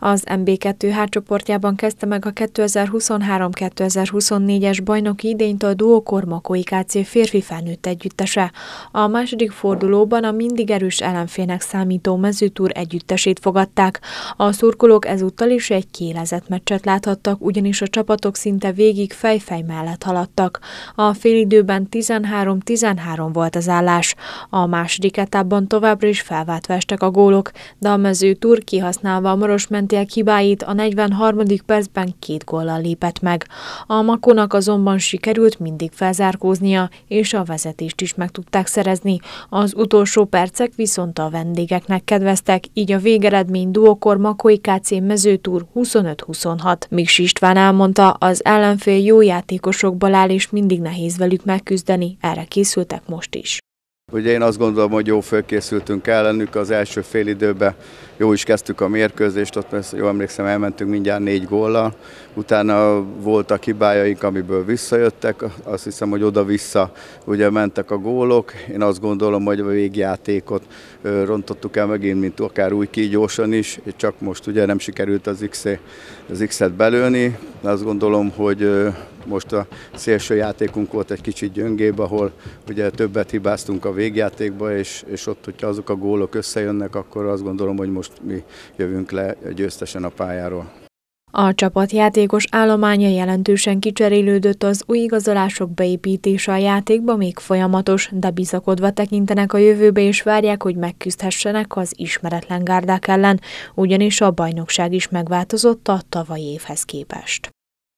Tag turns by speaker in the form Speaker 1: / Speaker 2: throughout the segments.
Speaker 1: Az MB2H csoportjában kezdte meg a 2023-2024-es bajnoki idényt a duo Makói KC férfi felnőtt együttese. A második fordulóban a mindig erős ellenfének számító mezőtúr együttesét fogadták. A szurkolók ezúttal is egy kélezett meccset láthattak, ugyanis a csapatok szinte végig fejfej mellett haladtak. A félidőben 13-13 volt az állás. A második etapban továbbra is felváltva estek a gólok, de a mezőtúr kihasználva a marosment Antiek hibáit a 43. percben két góllal lépett meg. A Makónak azonban sikerült mindig felzárkóznia, és a vezetést is meg tudták szerezni. Az utolsó percek viszont a vendégeknek kedveztek, így a végeredmény duokor Makói KC mezőtúr 25-26. Miks István elmondta, az ellenfél jó játékosokból áll, és mindig nehéz velük megküzdeni, erre készültek most is.
Speaker 2: Ugye én azt gondolom, hogy jó fölkészültünk ellenük, az első fél időben jó is kezdtük a mérkőzést, ott persze, jól emlékszem, elmentünk mindjárt négy góllal, utána voltak hibájaink, amiből visszajöttek, azt hiszem, hogy oda-vissza ugye mentek a gólok, én azt gondolom, hogy a végjátékot rontottuk el megint, mint akár új kígyósan is, csak most ugye nem sikerült az X-et belőni, de azt gondolom, hogy most a szélső játékunk volt egy kicsit gyöngébb, ahol ugye többet hibáztunk a végjátékba, és, és ott, hogyha azok a gólok összejönnek, akkor azt gondolom, hogy most mi jövünk le győztesen a pályáról.
Speaker 1: A csapatjátékos állománya jelentősen kicserélődött, az új igazolások beépítése a játékba még folyamatos, de bizakodva tekintenek a jövőbe és várják, hogy megküzdhessenek az ismeretlen gárdák ellen, ugyanis a bajnokság is megváltozott a tavalyi évhez képest.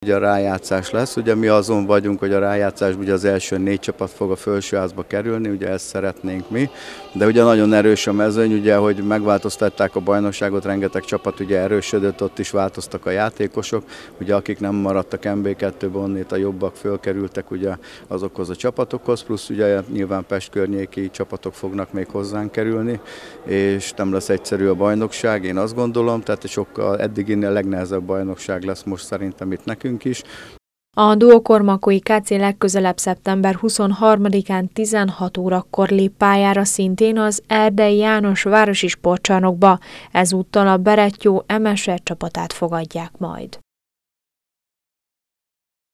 Speaker 2: Ugye a rájátszás lesz, ugye mi azon vagyunk, hogy a rájátszás ugye az első négy csapat fog a felsőházba kerülni, ugye ezt szeretnénk mi, de ugye nagyon erős a mezőny, ugye, hogy megváltoztatták a bajnokságot, rengeteg csapat ugye erősödött, ott is változtak a játékosok, ugye akik nem maradtak mb 2 ben a jobbak fölkerültek ugye azokhoz a csapatokhoz, plusz ugye nyilván Pest környéki csapatok fognak még hozzánk kerülni, és nem lesz egyszerű a bajnokság, én azt gondolom, tehát sokkal eddig innen a legnehezebb bajnokság lesz most szerintem itt nekünk, nekünk is.
Speaker 1: A duokormakói KC legközelebb szeptember 23-án 16 órakor lép pályára szintén az Erdei János Városi Sportcsarnokba, ezúttal a Berettyó MSR csapatát fogadják majd.